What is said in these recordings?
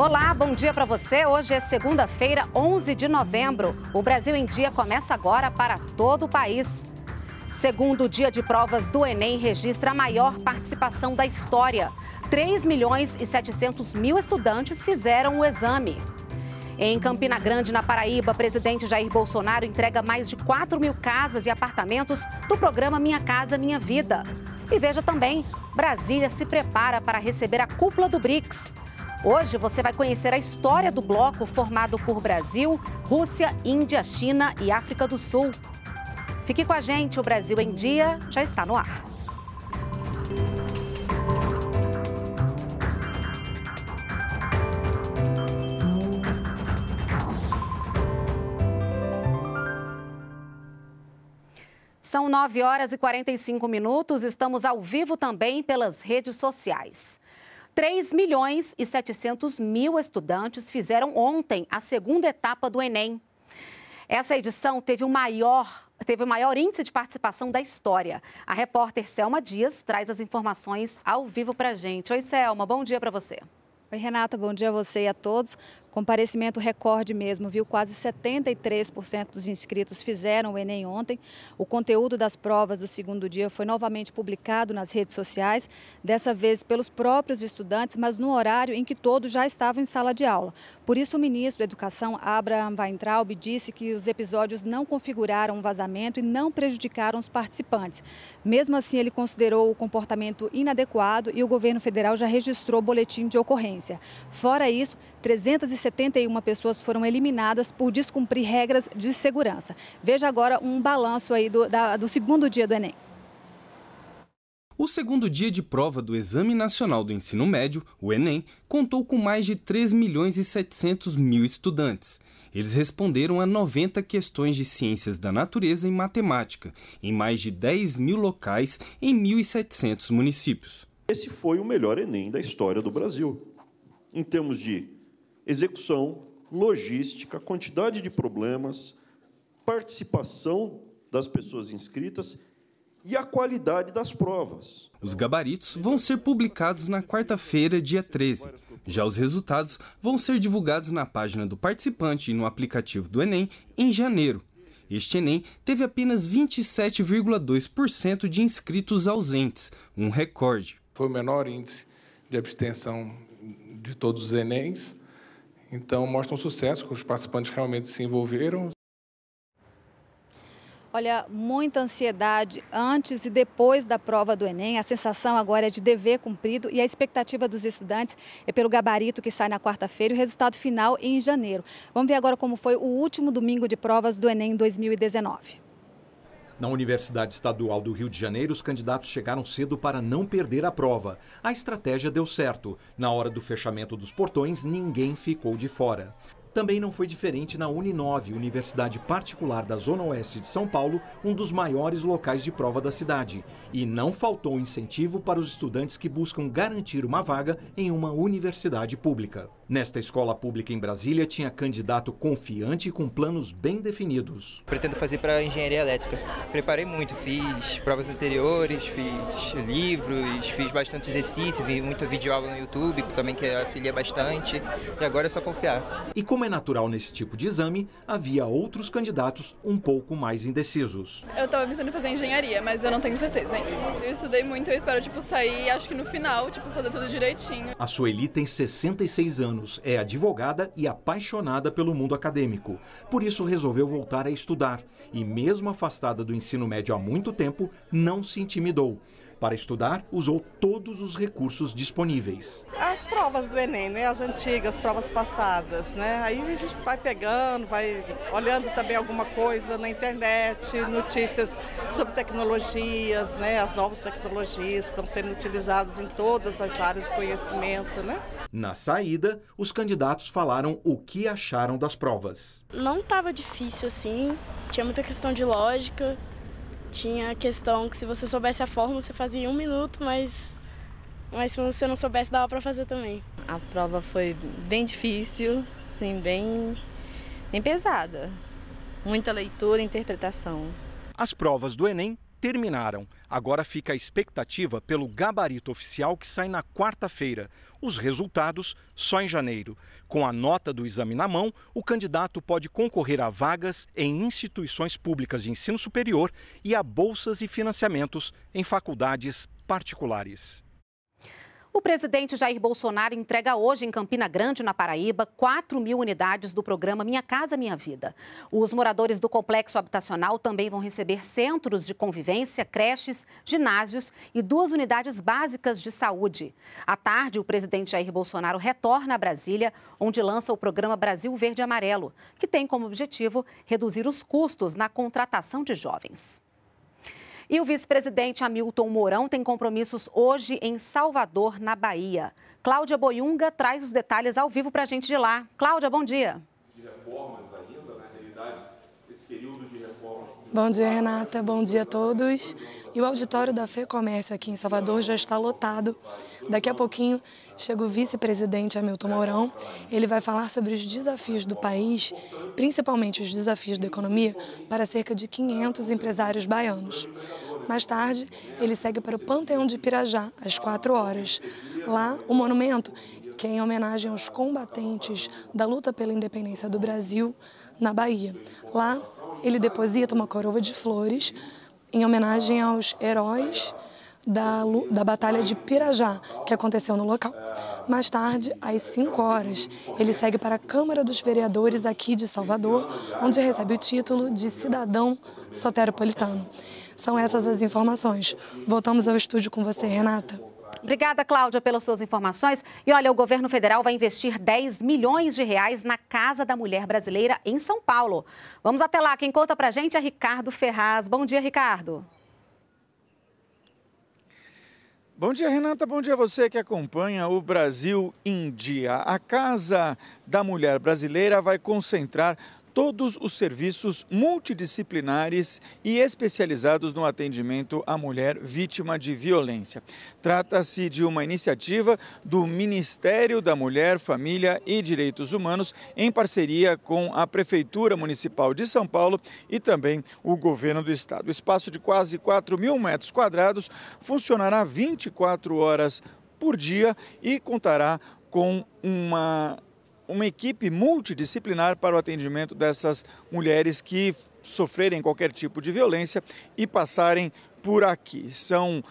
Olá, bom dia para você. Hoje é segunda-feira, 11 de novembro. O Brasil em Dia começa agora para todo o país. Segundo dia de provas do Enem registra a maior participação da história. 3 milhões e 700 mil estudantes fizeram o exame. Em Campina Grande, na Paraíba, presidente Jair Bolsonaro entrega mais de 4 mil casas e apartamentos do programa Minha Casa Minha Vida. E veja também, Brasília se prepara para receber a cúpula do BRICS. Hoje você vai conhecer a história do bloco formado por Brasil, Rússia, Índia, China e África do Sul. Fique com a gente, o Brasil em Dia já está no ar. São 9 horas e 45 minutos. Estamos ao vivo também pelas redes sociais. 3 milhões e 700 mil estudantes fizeram ontem a segunda etapa do Enem. Essa edição teve o maior teve o maior índice de participação da história. A repórter Selma Dias traz as informações ao vivo para a gente. Oi, Selma, bom dia para você. Oi, Renata, bom dia a você e a todos. Comparecimento recorde mesmo, viu? Quase 73% dos inscritos fizeram o Enem ontem. O conteúdo das provas do segundo dia foi novamente publicado nas redes sociais, dessa vez pelos próprios estudantes, mas no horário em que todos já estavam em sala de aula. Por isso, o ministro da Educação, Abraham Weintraub, disse que os episódios não configuraram um vazamento e não prejudicaram os participantes. Mesmo assim, ele considerou o comportamento inadequado e o governo federal já registrou boletim de ocorrência. Fora isso, 371 pessoas foram eliminadas por descumprir regras de segurança. Veja agora um balanço aí do, da, do segundo dia do Enem. O segundo dia de prova do Exame Nacional do Ensino Médio, o Enem, contou com mais de 3 milhões e 700 mil estudantes. Eles responderam a 90 questões de ciências da natureza e matemática, em mais de 10 mil locais em 1.700 municípios. Esse foi o melhor Enem da história do Brasil, em termos de execução, logística, quantidade de problemas, participação das pessoas inscritas e a qualidade das provas. Os gabaritos vão ser publicados na quarta-feira, dia 13. Já os resultados vão ser divulgados na página do participante e no aplicativo do Enem em janeiro. Este Enem teve apenas 27,2% de inscritos ausentes, um recorde. Foi o menor índice de abstenção de todos os Enems então, mostra um sucesso, que os participantes realmente se envolveram. Olha, muita ansiedade antes e depois da prova do Enem. A sensação agora é de dever cumprido e a expectativa dos estudantes é pelo gabarito que sai na quarta-feira e o resultado final em janeiro. Vamos ver agora como foi o último domingo de provas do Enem 2019. Na Universidade Estadual do Rio de Janeiro, os candidatos chegaram cedo para não perder a prova. A estratégia deu certo. Na hora do fechamento dos portões, ninguém ficou de fora. Também não foi diferente na Uninove, universidade particular da Zona Oeste de São Paulo, um dos maiores locais de prova da cidade. E não faltou incentivo para os estudantes que buscam garantir uma vaga em uma universidade pública. Nesta escola pública em Brasília, tinha candidato confiante e com planos bem definidos. Pretendo fazer para engenharia elétrica. Preparei muito, fiz provas anteriores, fiz livros, fiz bastante exercício, vi muita videoaula no YouTube, também que auxilia bastante. E agora é só confiar. E como é natural nesse tipo de exame, havia outros candidatos um pouco mais indecisos. Eu estava pensando em fazer engenharia, mas eu não tenho certeza ainda. Eu estudei muito, eu espero tipo sair, acho que no final, tipo fazer tudo direitinho. A Sueli tem 66 anos anos, é advogada e apaixonada pelo mundo acadêmico. Por isso, resolveu voltar a estudar e, mesmo afastada do ensino médio há muito tempo, não se intimidou. Para estudar, usou todos os recursos disponíveis. As provas do Enem, né? as antigas, provas passadas. Né? Aí a gente vai pegando, vai olhando também alguma coisa na internet, notícias sobre tecnologias, né? as novas tecnologias estão sendo utilizadas em todas as áreas do conhecimento. Né? Na saída, os candidatos falaram o que acharam das provas. Não estava difícil assim, tinha muita questão de lógica, tinha a questão que se você soubesse a forma, você fazia em um minuto, mas, mas se você não soubesse, dava para fazer também. A prova foi bem difícil, assim, bem, bem pesada. Muita leitura e interpretação. As provas do Enem terminaram. Agora fica a expectativa pelo gabarito oficial que sai na quarta-feira. Os resultados só em janeiro. Com a nota do exame na mão, o candidato pode concorrer a vagas em instituições públicas de ensino superior e a bolsas e financiamentos em faculdades particulares. O presidente Jair Bolsonaro entrega hoje em Campina Grande, na Paraíba, 4 mil unidades do programa Minha Casa Minha Vida. Os moradores do complexo habitacional também vão receber centros de convivência, creches, ginásios e duas unidades básicas de saúde. À tarde, o presidente Jair Bolsonaro retorna a Brasília, onde lança o programa Brasil Verde Amarelo, que tem como objetivo reduzir os custos na contratação de jovens. E o vice-presidente Hamilton Mourão tem compromissos hoje em Salvador, na Bahia. Cláudia Boiunga traz os detalhes ao vivo para a gente de lá. Cláudia, bom dia. Bom dia, Renata. Bom dia a todos. E o auditório da Fê Comércio aqui em Salvador já está lotado. Daqui a pouquinho chega o vice-presidente Hamilton Mourão. Ele vai falar sobre os desafios do país, principalmente os desafios da economia, para cerca de 500 empresários baianos. Mais tarde, ele segue para o Panteão de Pirajá, às 4 horas. Lá, o monumento, que é em homenagem aos combatentes da luta pela independência do Brasil na Bahia. Lá, ele deposita uma coroa de flores em homenagem aos heróis da, da Batalha de Pirajá, que aconteceu no local. Mais tarde, às 5 horas, ele segue para a Câmara dos Vereadores aqui de Salvador, onde recebe o título de cidadão soteropolitano. São essas as informações. Voltamos ao estúdio com você, Renata. Obrigada, Cláudia, pelas suas informações. E olha, o governo federal vai investir 10 milhões de reais na Casa da Mulher Brasileira em São Paulo. Vamos até lá. Quem conta pra gente é Ricardo Ferraz. Bom dia, Ricardo. Bom dia, Renata. Bom dia a você que acompanha o Brasil em Dia. A Casa da Mulher Brasileira vai concentrar todos os serviços multidisciplinares e especializados no atendimento à mulher vítima de violência. Trata-se de uma iniciativa do Ministério da Mulher, Família e Direitos Humanos, em parceria com a Prefeitura Municipal de São Paulo e também o Governo do Estado. O espaço de quase 4 mil metros quadrados funcionará 24 horas por dia e contará com uma uma equipe multidisciplinar para o atendimento dessas mulheres que sofrerem qualquer tipo de violência e passarem por aqui. São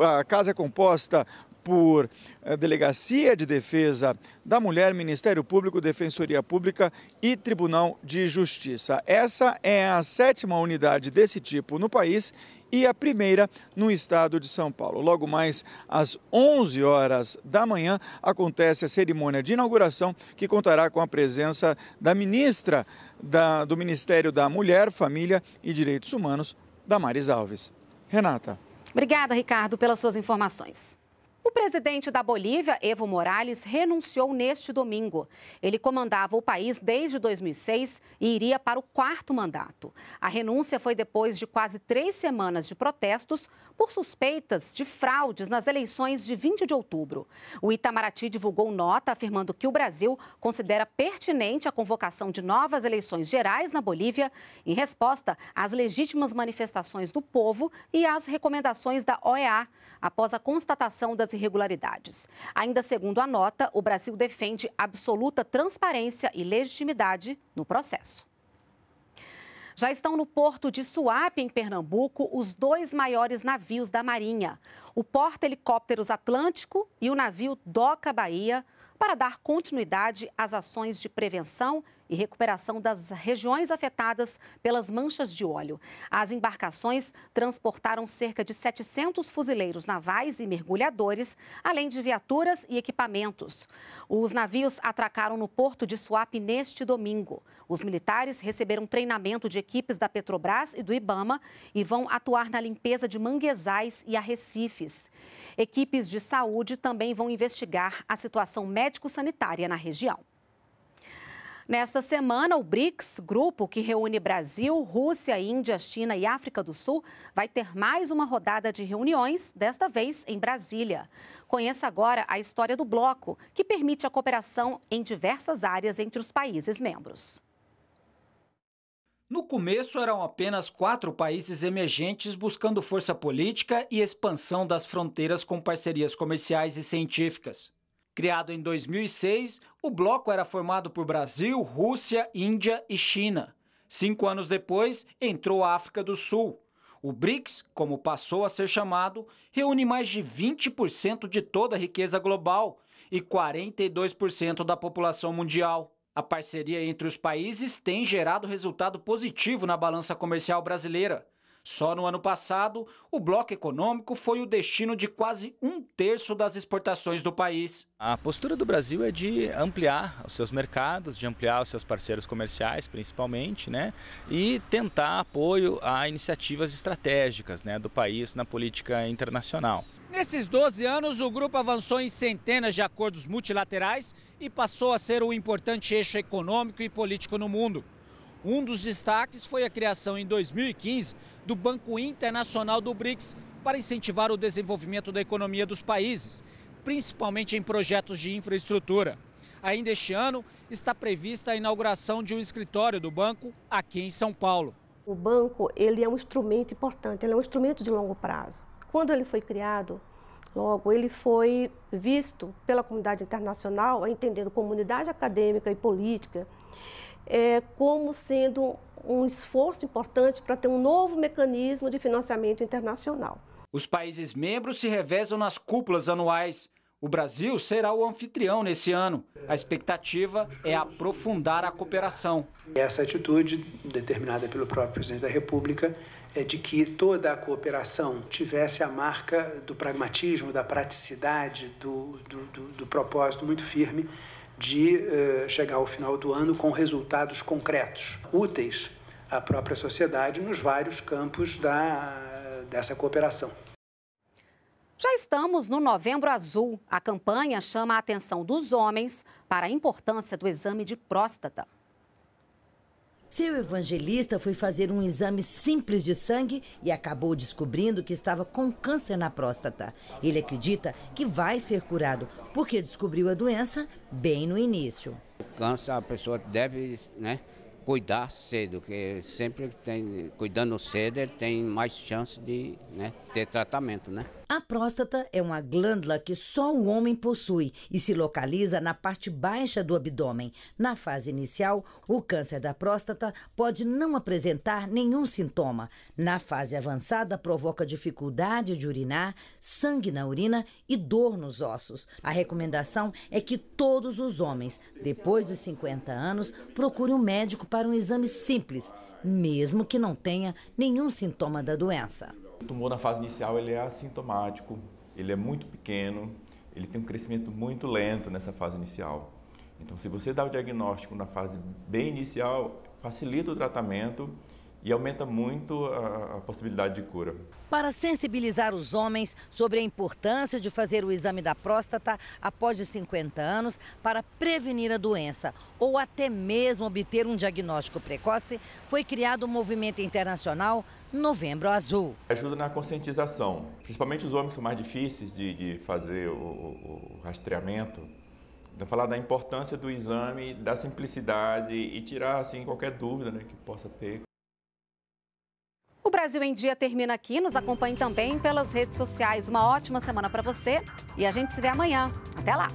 a casa é composta por eh, Delegacia de Defesa da Mulher, Ministério Público, Defensoria Pública e Tribunal de Justiça. Essa é a sétima unidade desse tipo no país e a primeira no estado de São Paulo. Logo mais às 11 horas da manhã acontece a cerimônia de inauguração que contará com a presença da ministra da, do Ministério da Mulher, Família e Direitos Humanos, Damares Alves. Renata. Obrigada, Ricardo, pelas suas informações. O presidente da Bolívia, Evo Morales, renunciou neste domingo. Ele comandava o país desde 2006 e iria para o quarto mandato. A renúncia foi depois de quase três semanas de protestos por suspeitas de fraudes nas eleições de 20 de outubro. O Itamaraty divulgou nota afirmando que o Brasil considera pertinente a convocação de novas eleições gerais na Bolívia em resposta às legítimas manifestações do povo e às recomendações da OEA após a constatação das irregularidades. Ainda segundo a nota, o Brasil defende absoluta transparência e legitimidade no processo. Já estão no porto de Suape, em Pernambuco, os dois maiores navios da Marinha, o porta-helicópteros Atlântico e o navio Doca Bahia, para dar continuidade às ações de prevenção e recuperação das regiões afetadas pelas manchas de óleo. As embarcações transportaram cerca de 700 fuzileiros navais e mergulhadores, além de viaturas e equipamentos. Os navios atracaram no porto de Suape neste domingo. Os militares receberam treinamento de equipes da Petrobras e do Ibama e vão atuar na limpeza de manguezais e arrecifes. Equipes de saúde também vão investigar a situação médico-sanitária na região. Nesta semana, o BRICS, grupo que reúne Brasil, Rússia, Índia, China e África do Sul, vai ter mais uma rodada de reuniões, desta vez em Brasília. Conheça agora a história do bloco, que permite a cooperação em diversas áreas entre os países membros. No começo eram apenas quatro países emergentes buscando força política e expansão das fronteiras com parcerias comerciais e científicas. Criado em 2006, o bloco era formado por Brasil, Rússia, Índia e China. Cinco anos depois, entrou a África do Sul. O BRICS, como passou a ser chamado, reúne mais de 20% de toda a riqueza global e 42% da população mundial. A parceria entre os países tem gerado resultado positivo na balança comercial brasileira. Só no ano passado, o bloco econômico foi o destino de quase um terço das exportações do país. A postura do Brasil é de ampliar os seus mercados, de ampliar os seus parceiros comerciais, principalmente, né? E tentar apoio a iniciativas estratégicas né, do país na política internacional. Nesses 12 anos, o grupo avançou em centenas de acordos multilaterais e passou a ser um importante eixo econômico e político no mundo. Um dos destaques foi a criação em 2015 do Banco Internacional do BRICS para incentivar o desenvolvimento da economia dos países, principalmente em projetos de infraestrutura. Ainda este ano, está prevista a inauguração de um escritório do banco aqui em São Paulo. O banco ele é um instrumento importante, ele é um instrumento de longo prazo. Quando ele foi criado, logo, ele foi visto pela comunidade internacional, entendendo comunidade acadêmica e política, é, como sendo um esforço importante para ter um novo mecanismo de financiamento internacional. Os países membros se revezam nas cúpulas anuais. O Brasil será o anfitrião nesse ano. A expectativa é aprofundar a cooperação. Essa atitude, determinada pelo próprio presidente da República, é de que toda a cooperação tivesse a marca do pragmatismo, da praticidade, do, do, do, do propósito muito firme de eh, chegar ao final do ano com resultados concretos, úteis à própria sociedade nos vários campos da, dessa cooperação. Já estamos no Novembro Azul. A campanha chama a atenção dos homens para a importância do exame de próstata. Seu evangelista foi fazer um exame simples de sangue e acabou descobrindo que estava com câncer na próstata. Ele acredita que vai ser curado, porque descobriu a doença bem no início. O câncer a pessoa deve né, cuidar cedo, que sempre tem, cuidando cedo ele tem mais chance de né, ter tratamento, né? A próstata é uma glândula que só o homem possui e se localiza na parte baixa do abdômen. Na fase inicial, o câncer da próstata pode não apresentar nenhum sintoma. Na fase avançada, provoca dificuldade de urinar, sangue na urina e dor nos ossos. A recomendação é que todos os homens, depois dos 50 anos, procurem um médico para um exame simples, mesmo que não tenha nenhum sintoma da doença. O tumor na fase inicial ele é assintomático, ele é muito pequeno, ele tem um crescimento muito lento nessa fase inicial. Então, se você dá o diagnóstico na fase bem inicial, facilita o tratamento e aumenta muito a, a, possibilidade de cura. Para sensibilizar os homens sobre a importância de fazer o exame da próstata após os 50 anos para prevenir a doença ou até mesmo obter um diagnóstico precoce, foi criado o um movimento internacional Novembro Azul. Ajuda na conscientização, principalmente os homens que são mais difíceis de, de fazer o, o, o rastreamento. Então, falar da importância do exame, da simplicidade e tirar assim qualquer dúvida né, que possa ter. O Brasil em Dia termina aqui. Nos acompanhe também pelas redes sociais. Uma ótima semana para você e a gente se vê amanhã. Até lá!